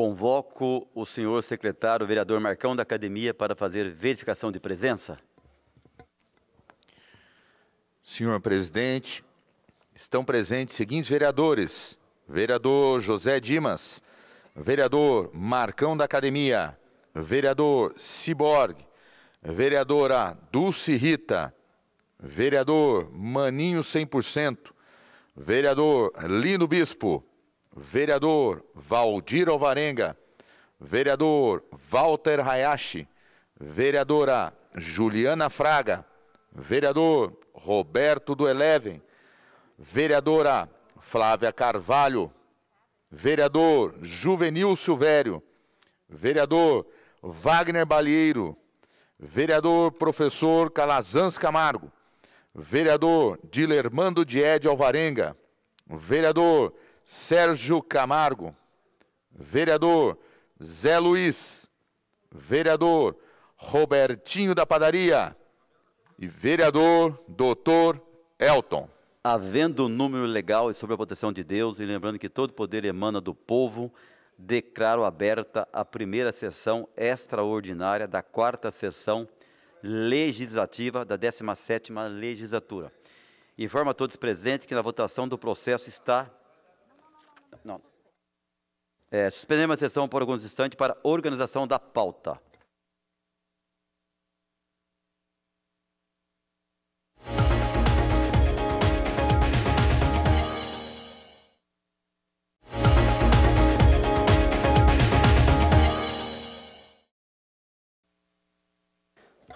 Convoco o senhor secretário, o vereador Marcão da Academia, para fazer verificação de presença. Senhor presidente, estão presentes os seguintes vereadores: vereador José Dimas, vereador Marcão da Academia, vereador Ciborg, vereadora Dulce Rita, vereador Maninho 100%, vereador Lino Bispo, Vereador Valdir Alvarenga. Vereador Walter Hayashi. Vereadora Juliana Fraga. Vereador Roberto do Eleven. Vereadora Flávia Carvalho. Vereador Juvenil Silvério. Vereador Wagner Balieiro. Vereador Professor Calazans Camargo. Vereador Dilermando Diede Alvarenga. Vereador Sérgio Camargo, vereador Zé Luiz, vereador Robertinho da Padaria e vereador Doutor Elton. Havendo um número legal e sobre a proteção de Deus, e lembrando que todo poder emana do povo, declaro aberta a primeira sessão extraordinária da quarta sessão legislativa da 17ª legislatura. Informo a todos presentes que na votação do processo está é, suspendemos a sessão por alguns instantes para organização da pauta.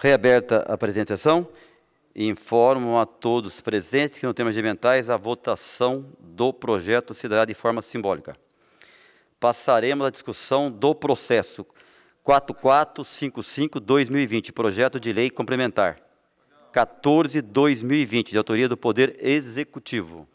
Reaberta a apresentação, informo a todos presentes que no tema de mentais a votação do projeto se dará de forma simbólica passaremos à discussão do processo 4455-2020, projeto de lei complementar 14-2020, de autoria do Poder Executivo.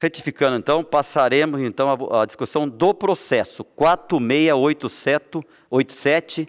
Retificando, então, passaremos então à discussão do processo 4687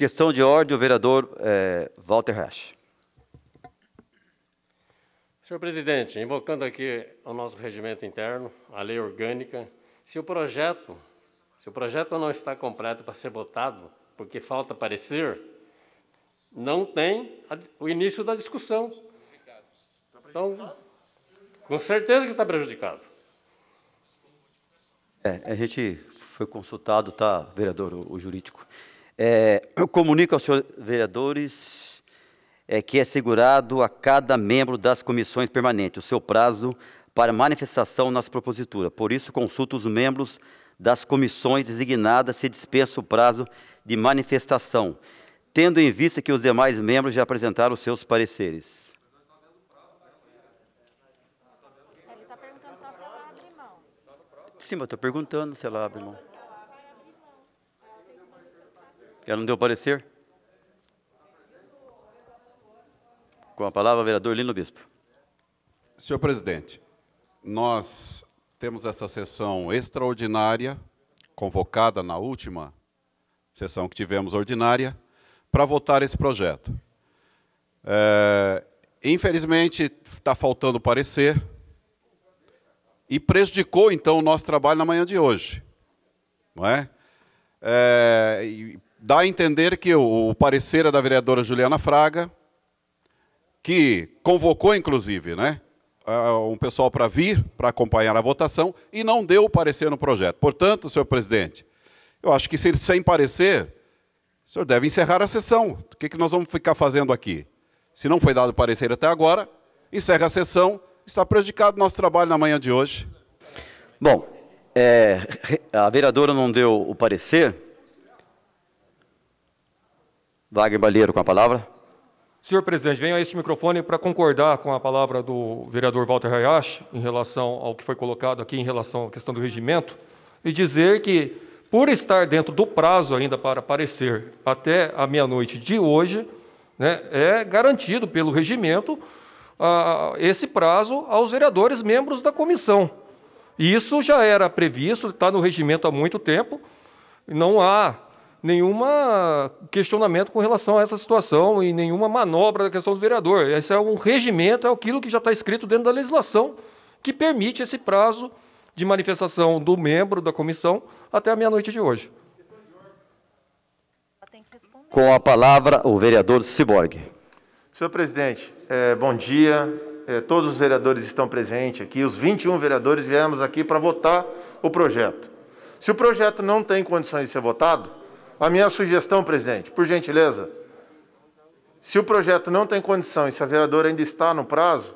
Questão de ordem, o vereador é, Walter Rasch. Senhor presidente, invocando aqui o nosso regimento interno, a lei orgânica, se o projeto, se o projeto não está completo para ser votado, porque falta parecer, não tem a, o início da discussão. Então, com certeza que está prejudicado. É, a gente foi consultado, tá, vereador, o, o jurídico. É, eu comunico aos senhores vereadores é, que é segurado a cada membro das comissões permanentes o seu prazo para manifestação nas proposituras. Por isso, consulto os membros das comissões designadas se dispensa o prazo de manifestação, tendo em vista que os demais membros já apresentaram os seus pareceres. Tá Sim, mas estou perguntando se ela abre mão. Ela não deu parecer? Com a palavra, vereador Lino Bispo. Senhor presidente, nós temos essa sessão extraordinária, convocada na última sessão que tivemos ordinária, para votar esse projeto. É, infelizmente, está faltando parecer e prejudicou, então, o nosso trabalho na manhã de hoje. Não é? é dá a entender que o, o parecer é da vereadora Juliana Fraga, que convocou, inclusive, né, um pessoal para vir, para acompanhar a votação, e não deu o parecer no projeto. Portanto, senhor presidente, eu acho que sem, sem parecer, o senhor deve encerrar a sessão. O que, que nós vamos ficar fazendo aqui? Se não foi dado parecer até agora, encerra a sessão. Está prejudicado o nosso trabalho na manhã de hoje. Bom, é, a vereadora não deu o parecer. Wagner Baleiro, com a palavra. Senhor presidente, venho a este microfone para concordar com a palavra do vereador Walter Hayashi em relação ao que foi colocado aqui em relação à questão do regimento e dizer que, por estar dentro do prazo ainda para aparecer até a meia-noite de hoje, né, é garantido pelo regimento ah, esse prazo aos vereadores membros da comissão. isso já era previsto, está no regimento há muito tempo, não há nenhuma questionamento com relação a essa situação e nenhuma manobra da questão do vereador. Esse é um regimento, é aquilo que já está escrito dentro da legislação que permite esse prazo de manifestação do membro da comissão até a meia-noite de hoje. Com a palavra, o vereador Ciborgue. Senhor presidente, é, bom dia. É, todos os vereadores estão presentes aqui. Os 21 vereadores viemos aqui para votar o projeto. Se o projeto não tem condições de ser votado, a minha sugestão, presidente, por gentileza, se o projeto não tem condição e se a vereadora ainda está no prazo,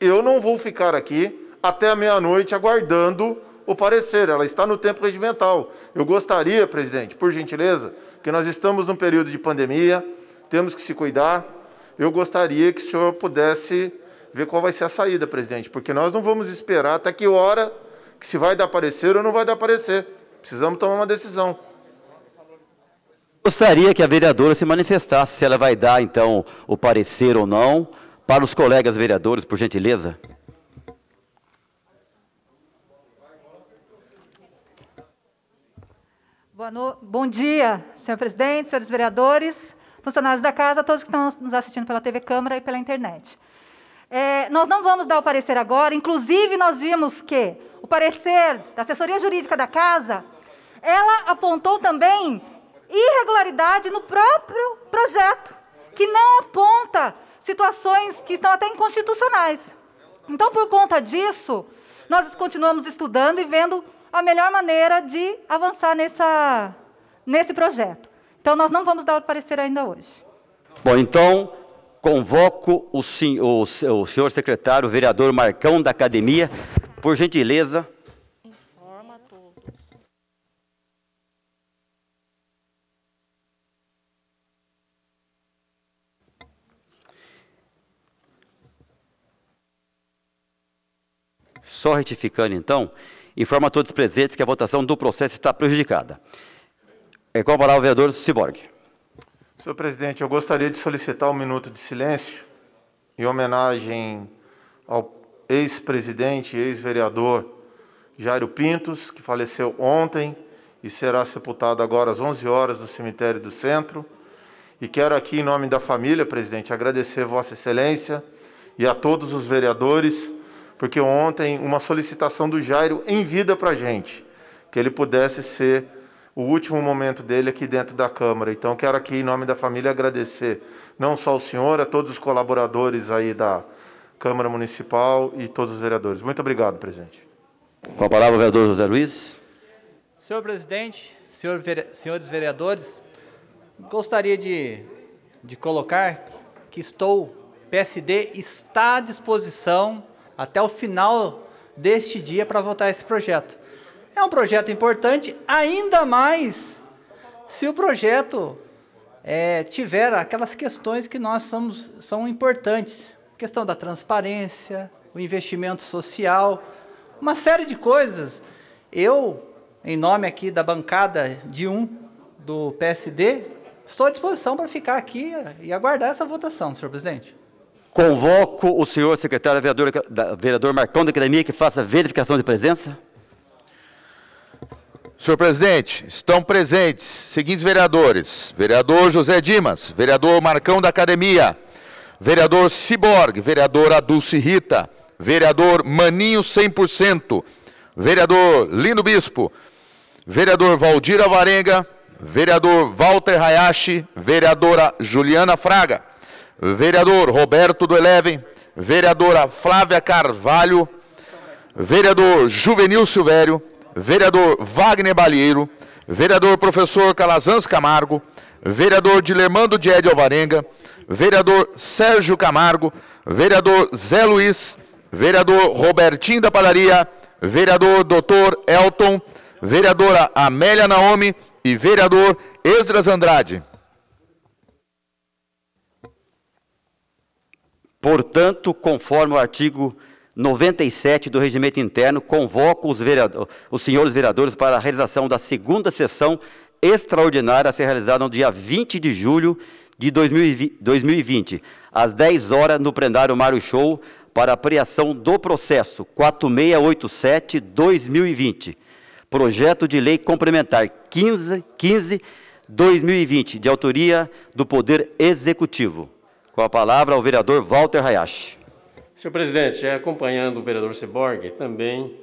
eu não vou ficar aqui até a meia-noite aguardando o parecer, ela está no tempo regimental. Eu gostaria, presidente, por gentileza, que nós estamos num período de pandemia, temos que se cuidar. Eu gostaria que o senhor pudesse ver qual vai ser a saída, presidente, porque nós não vamos esperar até que hora que se vai dar parecer ou não vai dar parecer. Precisamos tomar uma decisão. Gostaria que a vereadora se manifestasse se ela vai dar, então, o parecer ou não para os colegas vereadores, por gentileza. No... Bom dia, senhor presidente, senhores vereadores, funcionários da casa, todos que estão nos assistindo pela TV Câmara e pela internet. É, nós não vamos dar o parecer agora, inclusive nós vimos que o parecer da assessoria jurídica da casa, ela apontou também irregularidade no próprio projeto, que não aponta situações que estão até inconstitucionais. Então, por conta disso, nós continuamos estudando e vendo a melhor maneira de avançar nessa, nesse projeto. Então, nós não vamos dar o parecer ainda hoje. Bom, então, convoco o, o senhor secretário, o vereador Marcão da Academia, por gentileza. Só retificando então, informa a todos presentes que a votação do processo está prejudicada. É com a palavra o vereador Ciborgue. Senhor presidente, eu gostaria de solicitar um minuto de silêncio em homenagem ao ex-presidente, ex-vereador Jairo Pintos, que faleceu ontem e será sepultado agora às 11 horas no cemitério do centro. E quero aqui, em nome da família, presidente, agradecer Vossa Excelência e a todos os vereadores porque ontem uma solicitação do Jairo em vida para a gente, que ele pudesse ser o último momento dele aqui dentro da Câmara. Então, quero aqui, em nome da família, agradecer não só ao senhor, a todos os colaboradores aí da Câmara Municipal e todos os vereadores. Muito obrigado, presidente. Com a palavra, o vereador José Luiz. Senhor presidente, senhor, senhores vereadores, gostaria de, de colocar que estou, PSD está à disposição até o final deste dia para votar esse projeto. É um projeto importante, ainda mais se o projeto é, tiver aquelas questões que nós somos, são importantes. questão da transparência, o investimento social, uma série de coisas. Eu, em nome aqui da bancada de um do PSD, estou à disposição para ficar aqui e aguardar essa votação, senhor presidente. Convoco o senhor secretário vereador, vereador Marcão da Academia que faça verificação de presença. Senhor presidente, estão presentes seguintes vereadores: vereador José Dimas, vereador Marcão da Academia, vereador Ciborgue, vereadora Dulce Rita, vereador Maninho 100%, vereador Lino Bispo, vereador Valdir Alvarenga, vereador Walter Hayashi, vereadora Juliana Fraga vereador Roberto do Eleven, vereadora Flávia Carvalho, vereador Juvenil Silvério, vereador Wagner Balieiro, vereador professor Calazans Camargo, vereador Dilermando Diede Alvarenga, vereador Sérgio Camargo, vereador Zé Luiz, vereador Robertinho da Padaria, vereador Dr. Elton, vereadora Amélia Naomi e vereador Esdras Andrade. Portanto, conforme o artigo 97 do Regimento Interno, convoco os, os senhores vereadores para a realização da segunda sessão extraordinária a ser realizada no dia 20 de julho de 2020, às 10 horas, no Prendário Mário Show, para apreensão do processo 4687-2020, projeto de lei complementar 15 2020, de autoria do Poder Executivo. Com a palavra, o vereador Walter Hayashi. Senhor presidente, é, acompanhando o vereador Ciborgue, também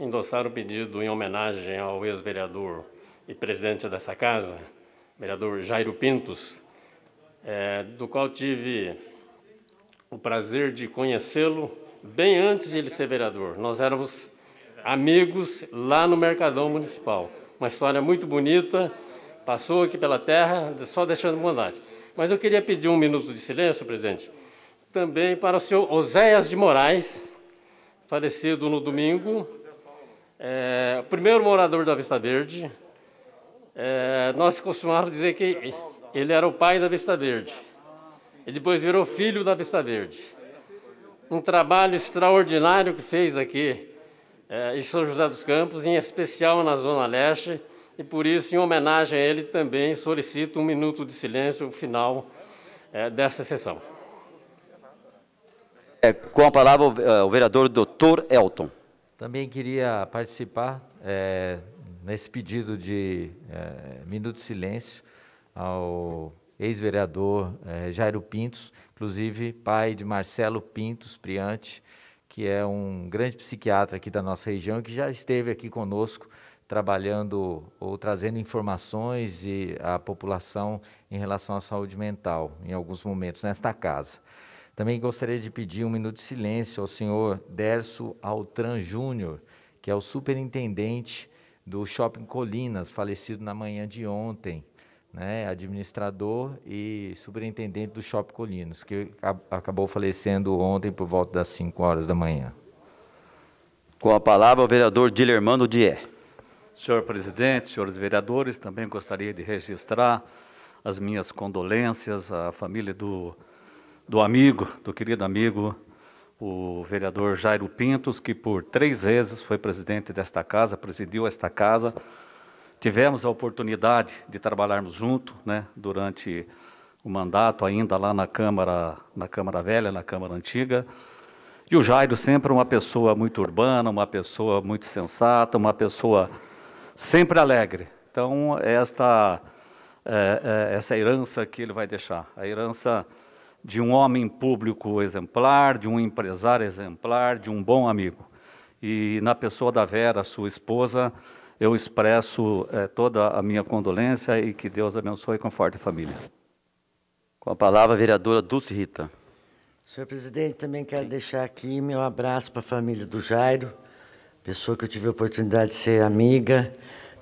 endossar o pedido em homenagem ao ex-vereador e presidente dessa casa, vereador Jairo Pintos, é, do qual tive o prazer de conhecê-lo bem antes de ele ser vereador. Nós éramos amigos lá no Mercadão Municipal. Uma história muito bonita, passou aqui pela terra, só deixando bondade. Mas eu queria pedir um minuto de silêncio, presidente, também para o senhor Oséias de Moraes, falecido no domingo, é, primeiro morador da Vista Verde. É, nós costumávamos dizer que ele era o pai da Vista Verde. E depois virou filho da Vista Verde. Um trabalho extraordinário que fez aqui é, em São José dos Campos, em especial na Zona Leste, e por isso, em homenagem a ele, também solicito um minuto de silêncio final é, dessa sessão. É, com a palavra o, eh, vereador Dr. Elton. Também queria participar é, nesse pedido de minuto de silêncio ao ex-vereador Jairo Pintos, inclusive pai de Marcelo Pintos Priante, que é um grande psiquiatra aqui da nossa região que já esteve aqui conosco trabalhando ou trazendo informações de, à população em relação à saúde mental, em alguns momentos, nesta casa. Também gostaria de pedir um minuto de silêncio ao senhor Derso Altran Júnior, que é o superintendente do Shopping Colinas, falecido na manhã de ontem, né, administrador e superintendente do Shopping Colinas, que acabou falecendo ontem por volta das 5 horas da manhã. Com a palavra, o vereador Dilermando Dier. Senhor presidente, senhores vereadores, também gostaria de registrar as minhas condolências à família do, do amigo, do querido amigo, o vereador Jairo Pintos, que por três vezes foi presidente desta casa, presidiu esta casa. Tivemos a oportunidade de trabalharmos junto, né, durante o mandato ainda lá na Câmara, na Câmara Velha, na Câmara Antiga. E o Jairo sempre uma pessoa muito urbana, uma pessoa muito sensata, uma pessoa sempre alegre. Então, é esta, é, é, essa herança que ele vai deixar, a herança de um homem público exemplar, de um empresário exemplar, de um bom amigo. E na pessoa da Vera, sua esposa, eu expresso é, toda a minha condolência e que Deus abençoe e conforte a família. Com a palavra, a vereadora Dulce Rita. Senhor presidente, também quero deixar aqui meu abraço para a família do Jairo pessoa que eu tive a oportunidade de ser amiga.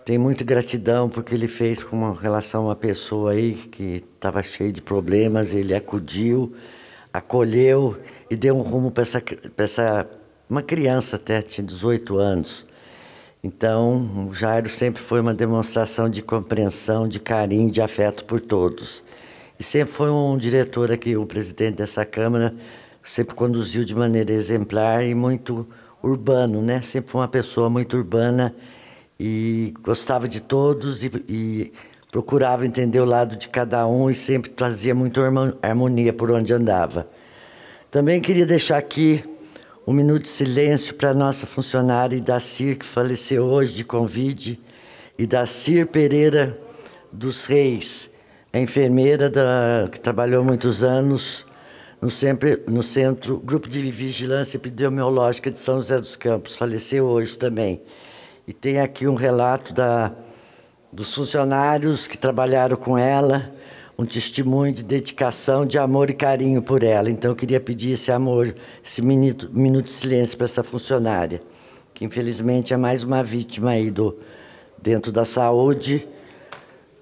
Tenho muita gratidão porque ele fez com relação a uma pessoa aí que estava cheia de problemas, ele acudiu, acolheu e deu um rumo para essa, essa uma criança até, tinha 18 anos. Então, o Jairo sempre foi uma demonstração de compreensão, de carinho, de afeto por todos. E sempre foi um diretor aqui, o presidente dessa Câmara, sempre conduziu de maneira exemplar e muito urbano, né? Sempre foi uma pessoa muito urbana e gostava de todos e, e procurava entender o lado de cada um e sempre trazia muita harmonia por onde andava. Também queria deixar aqui um minuto de silêncio para nossa funcionária Idacir, que faleceu hoje de Covid, Idacir Pereira dos Reis, a enfermeira da, que trabalhou muitos anos no, sempre, no Centro Grupo de Vigilância Epidemiológica de São José dos Campos. Faleceu hoje também. E tem aqui um relato da, dos funcionários que trabalharam com ela, um testemunho de dedicação, de amor e carinho por ela. Então, eu queria pedir esse amor, esse minuto, minuto de silêncio para essa funcionária, que infelizmente é mais uma vítima aí do, dentro da saúde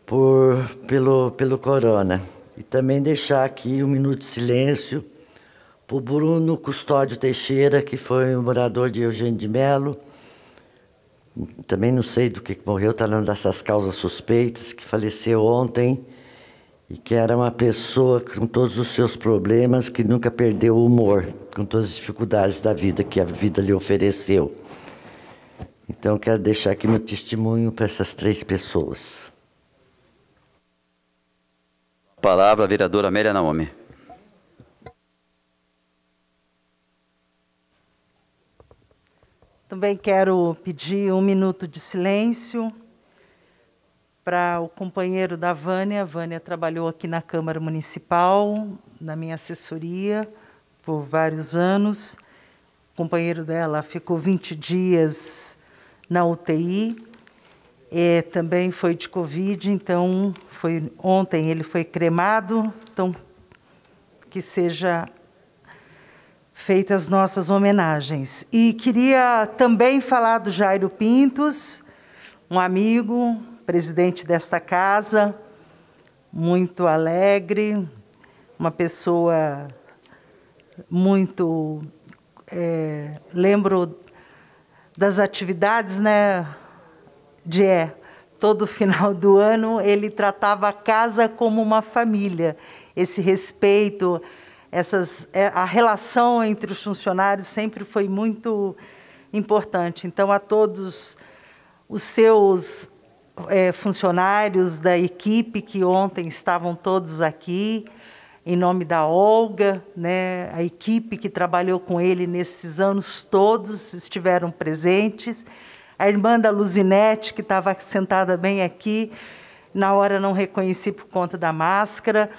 por, pelo, pelo corona. E também deixar aqui um minuto de silêncio para o Bruno Custódio Teixeira, que foi um morador de Eugênio de Melo. Também não sei do que morreu, está dando dessas causas suspeitas, que faleceu ontem e que era uma pessoa com todos os seus problemas, que nunca perdeu o humor, com todas as dificuldades da vida que a vida lhe ofereceu. Então, quero deixar aqui meu testemunho para essas três pessoas palavra a vereadora Amélia Naomi. Também quero pedir um minuto de silêncio para o companheiro da Vânia. A Vânia trabalhou aqui na Câmara Municipal, na minha assessoria, por vários anos. O companheiro dela ficou 20 dias na UTI é, também foi de Covid, então foi ontem ele foi cremado, então que seja feitas nossas homenagens. E queria também falar do Jairo Pintos, um amigo, presidente desta casa, muito alegre, uma pessoa muito. É, lembro das atividades, né? Dié. Todo final do ano ele tratava a casa como uma família. Esse respeito, essas, é, a relação entre os funcionários sempre foi muito importante. Então, a todos os seus é, funcionários da equipe que ontem estavam todos aqui, em nome da Olga, né, a equipe que trabalhou com ele nesses anos todos estiveram presentes. A irmã da Luzinete, que estava sentada bem aqui, na hora não reconheci por conta da máscara.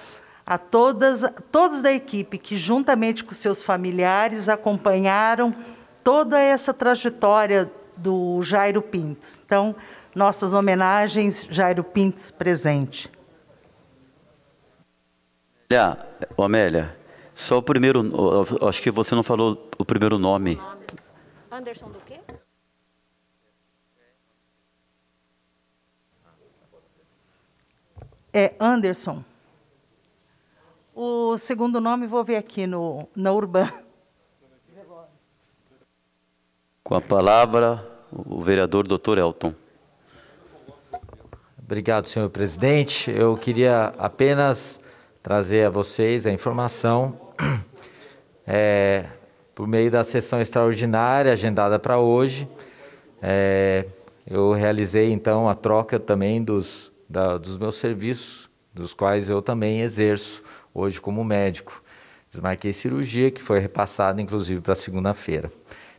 A todas, todos da equipe que, juntamente com seus familiares, acompanharam toda essa trajetória do Jairo Pintos. Então, nossas homenagens, Jairo Pintos presente. Amélia, Amélia só o primeiro, acho que você não falou o primeiro nome. Anderson do quê? é Anderson. O segundo nome vou ver aqui no, na Urban. Com a palavra, o vereador Dr. Elton. Obrigado, senhor presidente. Eu queria apenas trazer a vocês a informação é, por meio da sessão extraordinária agendada para hoje. É, eu realizei então a troca também dos da, dos meus serviços, dos quais eu também exerço hoje como médico. Desmarquei cirurgia, que foi repassada inclusive para segunda-feira.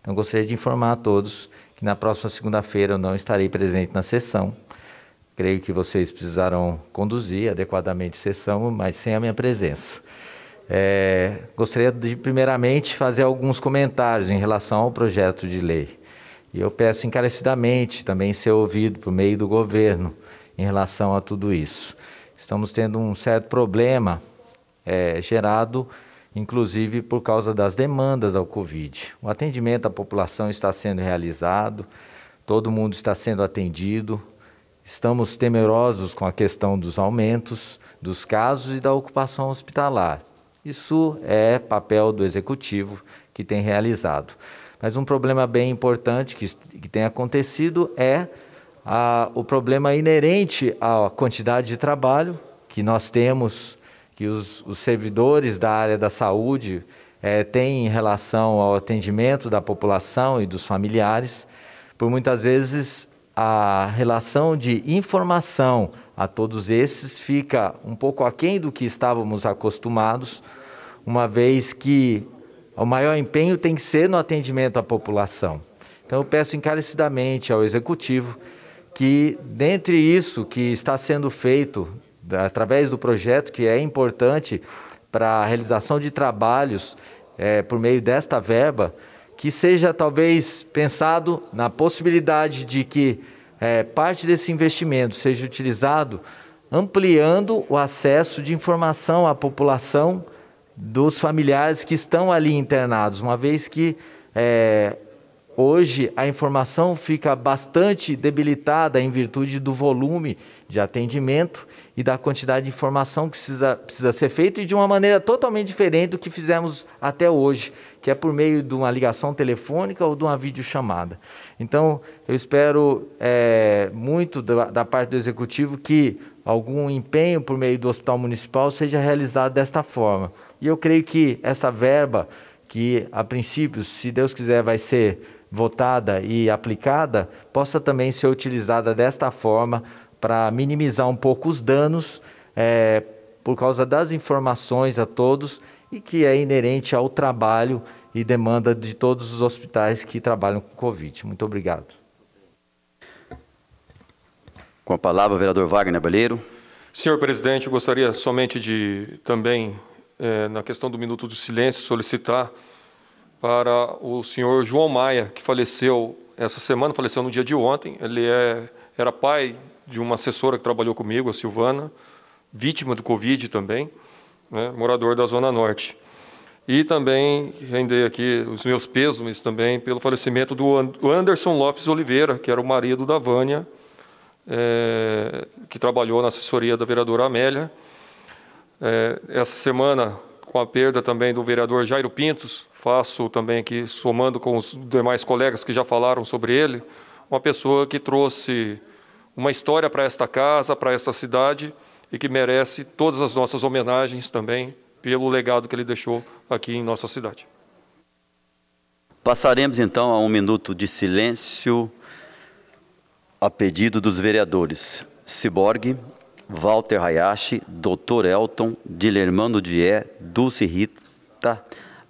Então, gostaria de informar a todos que na próxima segunda-feira eu não estarei presente na sessão. Creio que vocês precisarão conduzir adequadamente a sessão, mas sem a minha presença. É, gostaria de, primeiramente, fazer alguns comentários em relação ao projeto de lei. E eu peço encarecidamente também ser ouvido por meio do governo em relação a tudo isso. Estamos tendo um certo problema é, gerado, inclusive por causa das demandas ao Covid. O atendimento à população está sendo realizado, todo mundo está sendo atendido. Estamos temerosos com a questão dos aumentos dos casos e da ocupação hospitalar. Isso é papel do executivo que tem realizado. Mas um problema bem importante que, que tem acontecido é a, o problema inerente à quantidade de trabalho que nós temos, que os, os servidores da área da saúde é, têm em relação ao atendimento da população e dos familiares, por muitas vezes a relação de informação a todos esses fica um pouco aquém do que estávamos acostumados, uma vez que o maior empenho tem que ser no atendimento à população. Então eu peço encarecidamente ao executivo que dentre isso que está sendo feito através do projeto, que é importante para a realização de trabalhos é, por meio desta verba, que seja talvez pensado na possibilidade de que é, parte desse investimento seja utilizado ampliando o acesso de informação à população dos familiares que estão ali internados, uma vez que é, Hoje a informação fica bastante debilitada em virtude do volume de atendimento e da quantidade de informação que precisa, precisa ser feita e de uma maneira totalmente diferente do que fizemos até hoje, que é por meio de uma ligação telefônica ou de uma videochamada. Então, eu espero é, muito da, da parte do executivo que algum empenho por meio do hospital municipal seja realizado desta forma. E eu creio que essa verba, que a princípio, se Deus quiser, vai ser votada e aplicada possa também ser utilizada desta forma para minimizar um pouco os danos é, por causa das informações a todos e que é inerente ao trabalho e demanda de todos os hospitais que trabalham com Covid. Muito obrigado. Com a palavra, o vereador Wagner Baleiro. Senhor presidente, eu gostaria somente de também, é, na questão do minuto do silêncio, solicitar para o senhor João Maia, que faleceu essa semana, faleceu no dia de ontem. Ele é, era pai de uma assessora que trabalhou comigo, a Silvana, vítima do Covid também, né, morador da Zona Norte. E também render aqui os meus pêsames também pelo falecimento do Anderson Lopes Oliveira, que era o marido da Vânia, é, que trabalhou na assessoria da vereadora Amélia. É, essa semana, com a perda também do vereador Jairo Pintos, faço também aqui, somando com os demais colegas que já falaram sobre ele, uma pessoa que trouxe uma história para esta casa, para esta cidade e que merece todas as nossas homenagens também pelo legado que ele deixou aqui em nossa cidade. Passaremos então a um minuto de silêncio a pedido dos vereadores Ciborgue, Walter Hayashi, Dr. Elton, Dilermando Dié, Dulce Rita,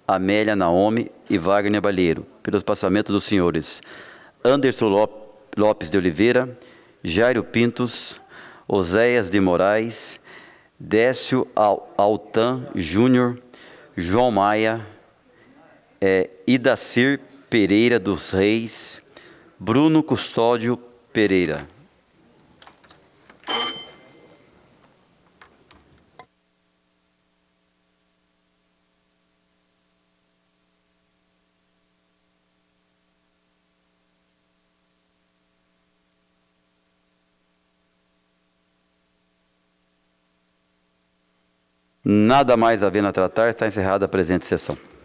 Amélia Naomi e Wagner Balheiro, pelos passamentos dos senhores Anderson Lopes de Oliveira, Jairo Pintos, Oséias de Moraes, Décio Altan Júnior, João Maia, é, Idacir Pereira dos Reis, Bruno Custódio Pereira. Nada mais havendo a tratar, está encerrada a presente sessão.